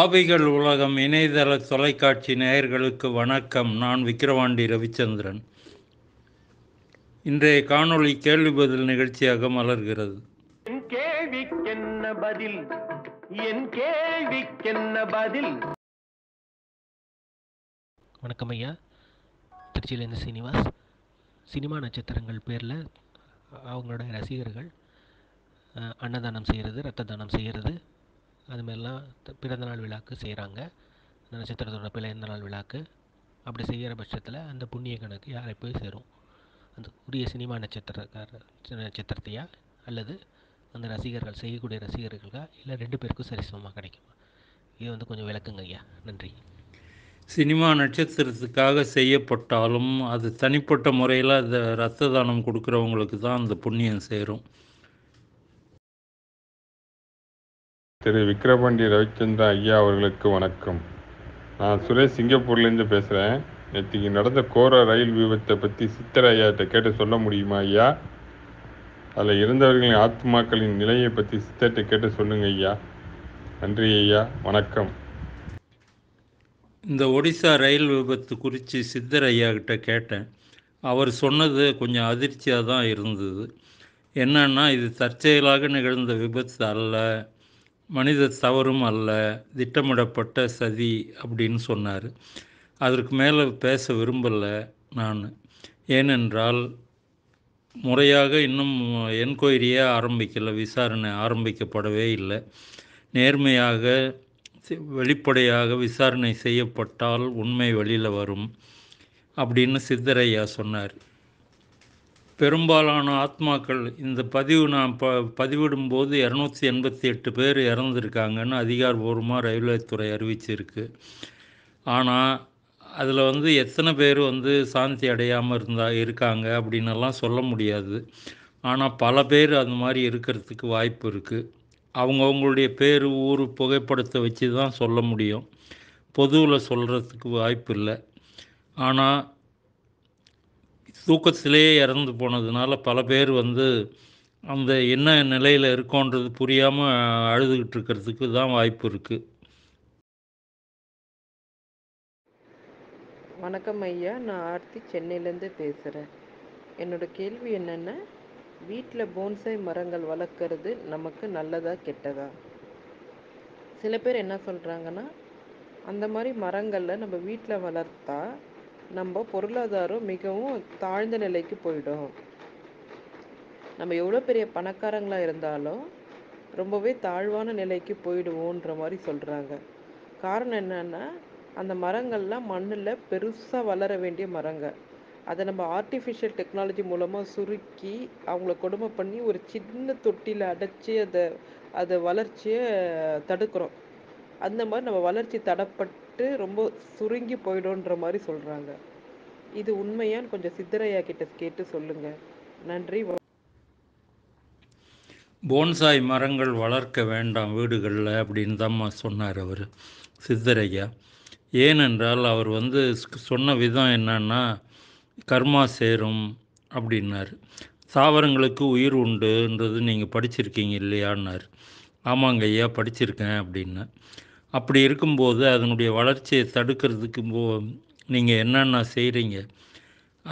ஆவிகள் உலகம் இணையதள தொலைக்காட்சி நேயர்களுக்கு வணக்கம் நான் விக்கிரவாண்டி ரவிச்சந்திரன் இன்றைய காணொளி கேள்வி பதில் நிகழ்ச்சியாக மலர்கிறது என் பதில் என் என்ன பதில் வணக்கம் ஐயா திருச்சியிலேருந்து சீனிவாஸ் சினிமா நட்சத்திரங்கள் பேரில் அவங்களோட ரசிகர்கள் அன்னதானம் செய்கிறது ரத்த தானம் செய்கிறது அது மாரிலாம் பிறந்த நாள் விழாவுக்கு செய்கிறாங்க நட்சத்திரத்தோட பிறந்த நாள் விழாக்கு அப்படி செய்கிற பட்சத்தில் அந்த புண்ணிய கணக்கு யாரை போய் சேரும் அந்த உரிய சினிமா நட்சத்திரக்காரர் நட்சத்திரத்தையா அல்லது அந்த ரசிகர்கள் செய்யக்கூடிய ரசிகர்களா இல்லை ரெண்டு பேருக்கும் சரிசமமாக கிடைக்குமா இது வந்து கொஞ்சம் விளக்குங்க ஐயா நன்றி சினிமா நட்சத்திரத்துக்காக செய்யப்பட்டாலும் அது தனிப்பட்ட முறையில் அந்த ரத்த தானம் கொடுக்குறவங்களுக்கு தான் அந்த புண்ணியம் சேரும் திரு விக்ரபாண்டி ரவிச்சந்திரன் ஐயா அவர்களுக்கு வணக்கம் நான் சுரேஷ் சிங்கப்பூர்லேருந்து பேசுகிறேன் நேற்றுக்கு நடந்த கோர ரயில் விபத்தை பற்றி சித்தர் ஐயாட்ட கேட்டு சொல்ல முடியுமா ஐயா அதில் இருந்தவர்களின் ஆத்மாக்களின் நிலையை பற்றி சித்தர்கிட்ட கேட்டு சொல்லுங்க ஐயா நன்றி ஐயா வணக்கம் இந்த ஒடிசா ரயில் விபத்து குறித்து சித்தர் ஐயா கிட்ட கேட்டேன் அவர் சொன்னது கொஞ்சம் அதிர்ச்சியாக தான் இருந்தது என்னன்னா இது தற்செயலாக நிகழ்ந்த விபத்து அல்ல மனித தவறும் அல்ல திட்டமிடப்பட்ட சதி அப்படின்னு சொன்னார் அதற்கு மேலே பேச விரும்பலை நான் ஏனென்றால் முறையாக இன்னும் என்கொயரியே ஆரம்பிக்கலை விசாரணை ஆரம்பிக்கப்படவே இல்லை நேர்மையாக வெளிப்படையாக விசாரணை செய்யப்பட்டால் உண்மை வெளியில் வரும் அப்படின்னு சித்தரையா சொன்னார் பெரும்பாலான ஆத்மாக்கள் இந்த பதிவு நான் ப பதிவிடும்போது இரநூத்தி எண்பத்தி எட்டு பேர் இறந்துருக்காங்கன்னு அதிகாரபூர்வமாக ரயில்வே துறை அறிவிச்சிருக்கு ஆனால் அதில் வந்து எத்தனை பேர் வந்து சாந்தி அடையாமல் இருந்தா இருக்காங்க அப்படின்னெல்லாம் சொல்ல முடியாது ஆனால் பல பேர் அந்த மாதிரி இருக்கிறதுக்கு வாய்ப்பு இருக்குது அவங்கவுங்களுடைய பேர் ஊர் புகைப்படத்தை வச்சு தான் சொல்ல முடியும் பொதுவில் சொல்கிறதுக்கு வாய்ப்பு இல்லை ஆனால் தூக்கத்திலேயே இறந்து போனதுனால பல பேர் வந்து அந்த என்ன நிலையில் இருக்கோன்றது புரியாமல் அழுதுகிட்டு இருக்கிறதுக்கு தான் வாய்ப்பு இருக்கு வணக்கம் ஐயா நான் ஆர்த்தி சென்னையிலேருந்து பேசுகிறேன் என்னோட கேள்வி என்னென்னா வீட்டில் போன்சாய் மரங்கள் வளர்க்குறது நமக்கு நல்லதா கெட்டதா சில பேர் என்ன சொல்கிறாங்கன்னா அந்த மாதிரி மரங்களில் நம்ம வீட்டில் வளர்த்தா நம்ம பொருளாதாரம் மிகவும் தாழ்ந்த நிலைக்கு போயிடும் நம்ம எவ்வளோ பெரிய பணக்காரங்களாக இருந்தாலும் ரொம்பவே தாழ்வான நிலைக்கு போயிடுவோன்ற மாதிரி சொல்கிறாங்க காரணம் என்னென்னா அந்த மரங்கள்லாம் மண்ணில் பெருசாக வளர வேண்டிய மரங்க அதை நம்ம ஆர்டிஃபிஷியல் டெக்னாலஜி மூலமாக சுருக்கி அவங்கள கொடுமை பண்ணி ஒரு சின்ன தொட்டியில் அடைச்சி அதை அதை வளர்ச்சியை தடுக்கிறோம் அந்த மாதிரி நம்ம வளர்ச்சி தடப்பட் வந்துட்டு ரொம்ப சுருங்கி போயிடும்ன்ற மாதிரி சொல்கிறாங்க இது உண்மையான்னு கொஞ்சம் சித்தரையா கிட்ட கேட்டு சொல்லுங்க நன்றி போன்சாய் மரங்கள் வளர்க்க வேண்டாம் வீடுகளில் அப்படின்னு தான் சொன்னார் அவர் சித்தரையா ஏனென்றால் அவர் வந்து சொன்ன விதம் என்னன்னா கர்மா சேரும் அப்படின்னார் தாவரங்களுக்கு உயிர் உண்டுன்றது நீங்கள் படிச்சிருக்கீங்க இல்லையான்னார் ஆமாங்க ஐயா படிச்சிருக்கேன் அப்படின்னு அப்படி இருக்கும்போது அதனுடைய வளர்ச்சியை தடுக்கிறதுக்கு போ நீங்கள் என்னென்ன செய்கிறீங்க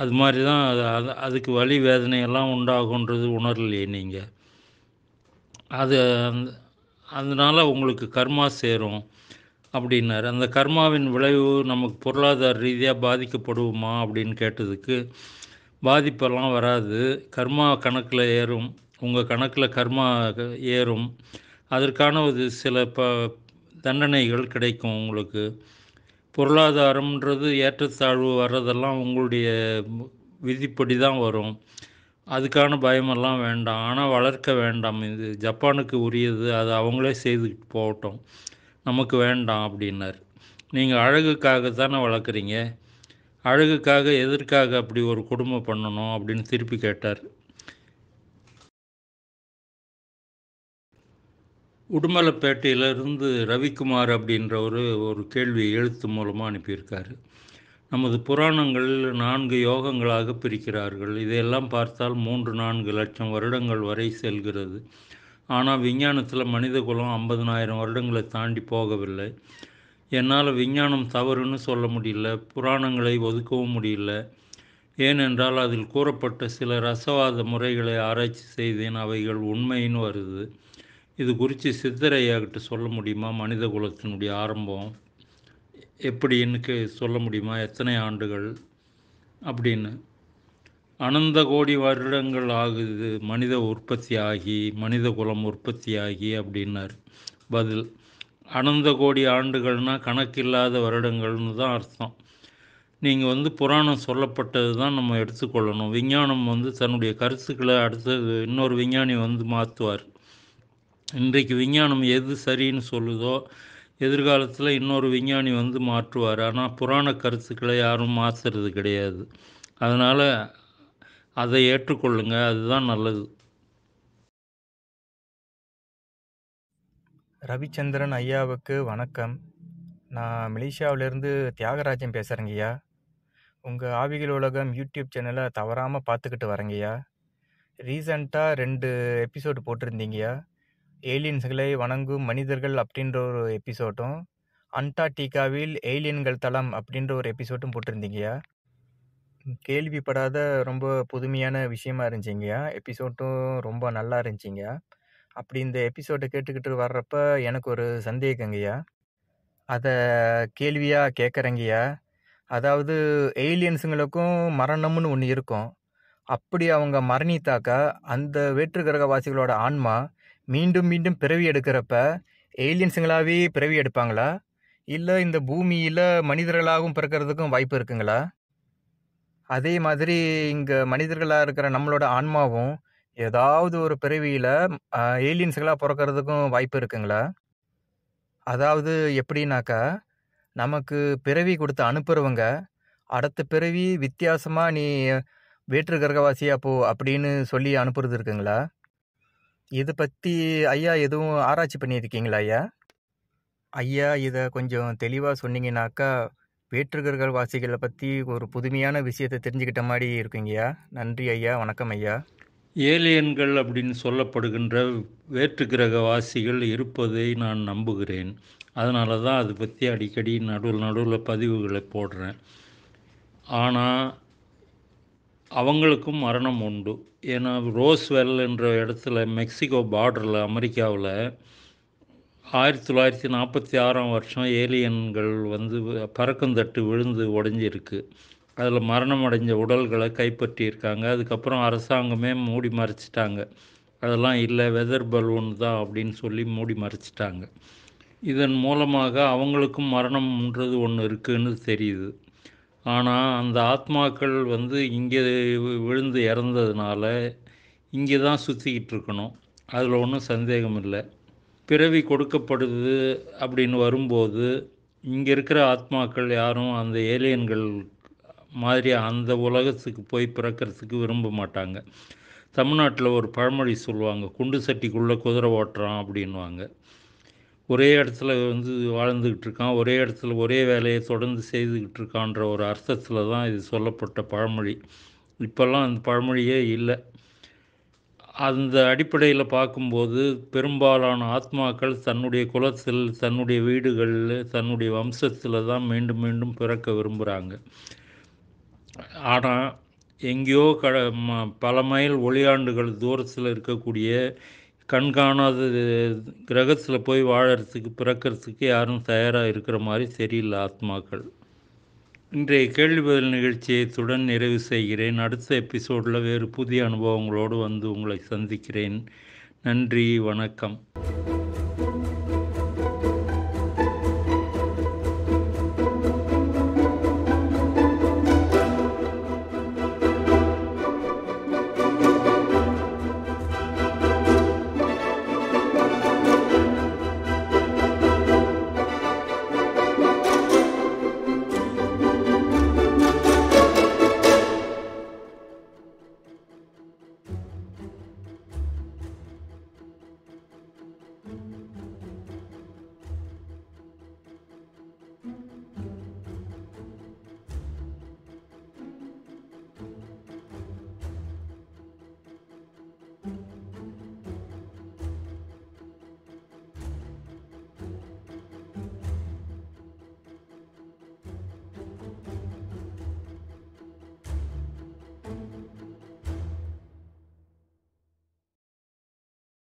அது மாதிரி தான் அது அது அதுக்கு வழி வேதனையெல்லாம் உண்டாகுன்றது உணரலையே நீங்கள் அது அதனால் உங்களுக்கு கர்மா சேரும் அப்படின்னாரு அந்த கர்மாவின் விளைவு நமக்கு பொருளாதார ரீதியாக பாதிக்கப்படுவோமா அப்படின்னு கேட்டதுக்கு பாதிப்பெல்லாம் வராது கர்மா கணக்கில் ஏறும் உங்கள் கணக்கில் கர்மா ஏறும் அதற்கான ஒரு சில ப தண்டனைகள் கிடைக்கும் உங்களுக்கு பொருளாதாரம்ன்றது ஏற்றத்தாழ்வு வர்றதெல்லாம் உங்களுடைய விதிப்படி தான் வரும் அதுக்கான பயமெல்லாம் வேண்டாம் ஆனால் வளர்க்க வேண்டாம் இது ஜப்பானுக்கு உரியது அது அவங்களே செய்துக்கிட்டு போகட்டும் நமக்கு வேண்டாம் அப்படின்னார் நீங்கள் அழகுக்காக தானே வளர்க்குறீங்க அழகுக்காக எதற்காக அப்படி ஒரு குடும்பம் பண்ணணும் அப்படின்னு திருப்பி கேட்டார் உடுமலைப்பேட்டையிலிருந்து ரவிக்குமார் அப்படின்ற ஒரு ஒரு கேள்வி எழுத்து மூலமாக அனுப்பியிருக்காரு நமது புராணங்களில் நான்கு யோகங்களாக பிரிக்கிறார்கள் இதையெல்லாம் பார்த்தால் மூன்று நான்கு லட்சம் வருடங்கள் வரை செல்கிறது ஆனால் விஞ்ஞானத்தில் மனித குலம் ஐம்பதனாயிரம் வருடங்களை தாண்டி போகவில்லை என்னால் விஞ்ஞானம் தவறுன்னு சொல்ல முடியல புராணங்களை ஒதுக்கவும் முடியல ஏனென்றால் அதில் கூறப்பட்ட சில ரசவாத முறைகளை ஆராய்ச்சி செய்தேன் அவைகள் உண்மைன்னு வருது இது குறித்து சித்தரையாகிட்டு சொல்ல முடியுமா மனித குலத்தினுடைய ஆரம்பம் எப்படின்னு சொல்ல முடியுமா எத்தனை ஆண்டுகள் அப்படின்னு அனந்த கோடி வருடங்கள் ஆகுது மனித உற்பத்தி ஆகி மனித குலம் உற்பத்தி ஆகி அப்படின்னார் பதில் அனந்த கோடி கணக்கு கணக்கில்லாத வருடங்கள்னு தான் அர்த்தம் நீங்கள் வந்து புராணம் சொல்லப்பட்டது தான் நம்ம எடுத்துக்கொள்ளணும் விஞ்ஞானம் வந்து தன்னுடைய கருத்துக்களை அடுத்தது இன்னொரு விஞ்ஞானி வந்து மாற்றுவார் இன்றைக்கு விஞ்ஞானம் எது சரின்னு சொல்லுதோ எதிர்காலத்தில் இன்னொரு விஞ்ஞானி வந்து மாற்றுவார் ஆனால் புராண கருத்துக்களை யாரும் மாற்றுறது கிடையாது அதனால் அதை ஏற்றுக்கொள்ளுங்க அதுதான் நல்லது ரவிச்சந்திரன் ஐயாவுக்கு வணக்கம் நான் மலேசியாவிலேருந்து தியாகராஜன் பேசுகிறேங்கய்யா உங்கள் ஆவிகள் உலகம் யூடியூப் சேனலை தவறாமல் பார்த்துக்கிட்டு வரேங்கய்யா ரீசண்டாக ரெண்டு எபிசோடு போட்டிருந்தீங்கய்யா ஏலியன்ஸ்களை வணங்கும் மனிதர்கள் அப்படின்ற ஒரு எபிசோட்டும் அண்டார்டிகாவில் ஏலியன்கள் தளம் அப்படின்ற ஒரு எபிசோட்டும் போட்டிருந்தீங்கயா கேள்விப்படாத ரொம்ப புதுமையான விஷயமா இருந்துச்சிங்கயா எபிசோட்டும் ரொம்ப நல்லா இருந்துச்சிங்கயா அப்படி இந்த எபிசோட்டை கேட்டுக்கிட்டு வர்றப்ப எனக்கு ஒரு சந்தேகங்கய்யா அதை கேள்வியாக கேட்குறங்கய்யா அதாவது ஏலியன்ஸுங்களுக்கும் மரணம்னு ஒன்று இருக்கும் அப்படி அவங்க மரணித்தாக்கா அந்த வேற்றுக்கிரகவாசிகளோட ஆன்மா மீண்டும் மீண்டும் பிறவி எடுக்கிறப்ப ஏலியன்ஸுங்களாகவே பிறவி எடுப்பாங்களா இல்லை இந்த பூமியில் மனிதர்களாகவும் பிறக்கிறதுக்கும் வாய்ப்பு இருக்குங்களா அதே மாதிரி இங்கே மனிதர்களாக இருக்கிற நம்மளோட ஆன்மாவும் ஏதாவது ஒரு பிறவியில் ஏலியன்ஸுகளாக பிறக்கிறதுக்கும் வாய்ப்பு இருக்குங்களா அதாவது எப்படின்னாக்கா நமக்கு பிறவி கொடுத்து அனுப்புகிறவங்க அடுத்த பிறவி வித்தியாசமாக நீ வேற்று கிரகவாசியா போ அப்படின்னு சொல்லி அனுப்புறது இருக்குங்களா இதை பற்றி ஐயா எதுவும் ஆராய்ச்சி பண்ணியிருக்கீங்களா ஐயா ஐயா இதை கொஞ்சம் தெளிவாக சொன்னீங்கன்னாக்கா வேற்றுகர்கள் வாசிகளை பற்றி ஒரு புதுமையான விஷயத்தை தெரிஞ்சுக்கிட்ட மாதிரி இருக்குங்கய்யா நன்றி ஐயா வணக்கம் ஐயா ஏலியன்கள் அப்படின்னு சொல்லப்படுகின்ற வேற்று கிரக வாசிகள் இருப்பதை நான் நம்புகிறேன் அதனால தான் அதை பற்றி அடிக்கடி நடுவில் நடுவில் பதிவுகளை போடுறேன் ஆனால் அவங்களுக்கும் மரணம் உண்டு ஏன்னா வெல் என்ற இடத்துல மெக்சிகோ பார்டரில் அமெரிக்காவில் ஆயிரத்தி தொள்ளாயிரத்தி நாற்பத்தி ஆறாம் வருஷம் ஏலியன்கள் வந்து பறக்கும் தட்டு விழுந்து உடஞ்சிருக்கு அதில் மரணம் அடைஞ்ச உடல்களை கைப்பற்றியிருக்காங்க அதுக்கப்புறம் அரசாங்கமே மூடி மறைச்சிட்டாங்க அதெல்லாம் இல்லை வெதர் பலூன் தான் அப்படின்னு சொல்லி மூடி மறைச்சிட்டாங்க இதன் மூலமாக அவங்களுக்கும் மரணம்ன்றது ஒன்று இருக்குதுன்னு தெரியுது ஆனால் அந்த ஆத்மாக்கள் வந்து இங்கே விழுந்து இறந்ததுனால இங்கே தான் சுற்றிக்கிட்டு இருக்கணும் அதில் ஒன்றும் சந்தேகம் இல்லை பிறவி கொடுக்கப்படுது அப்படின்னு வரும்போது இங்கே இருக்கிற ஆத்மாக்கள் யாரும் அந்த ஏலியன்கள் மாதிரி அந்த உலகத்துக்கு போய் பிறக்கிறதுக்கு விரும்ப மாட்டாங்க தமிழ்நாட்டில் ஒரு பழமொழி சொல்லுவாங்க குண்டு சட்டிக்குள்ளே குதிரை ஓட்டுறான் அப்படின்வாங்க ஒரே இடத்துல வந்து வாழ்ந்துக்கிட்டு இருக்கான் ஒரே இடத்துல ஒரே வேலையை தொடர்ந்து செய்துக்கிட்டு இருக்கான்ற ஒரு அர்த்தத்தில் தான் இது சொல்லப்பட்ட பழமொழி இப்போல்லாம் அந்த பழமொழியே இல்லை அந்த அடிப்படையில் பார்க்கும்போது பெரும்பாலான ஆத்மாக்கள் தன்னுடைய குலத்தில் தன்னுடைய வீடுகளில் தன்னுடைய வம்சத்தில் தான் மீண்டும் மீண்டும் பிறக்க விரும்புகிறாங்க ஆனால் எங்கேயோ க பல மைல் ஒளியாண்டுகள் தூரத்தில் இருக்கக்கூடிய காணாத கிரகத்தில் போய் வாழறதுக்கு பிறக்கிறதுக்கு யாரும் தயாராக இருக்கிற மாதிரி சரியில்லை ஆத்மாக்கள் இன்றைய கேள்வி பதில் நிகழ்ச்சியை இத்துடன் நிறைவு செய்கிறேன் அடுத்த எபிசோடில் வேறு புதிய அனுபவங்களோடு வந்து உங்களை சந்திக்கிறேன் நன்றி வணக்கம்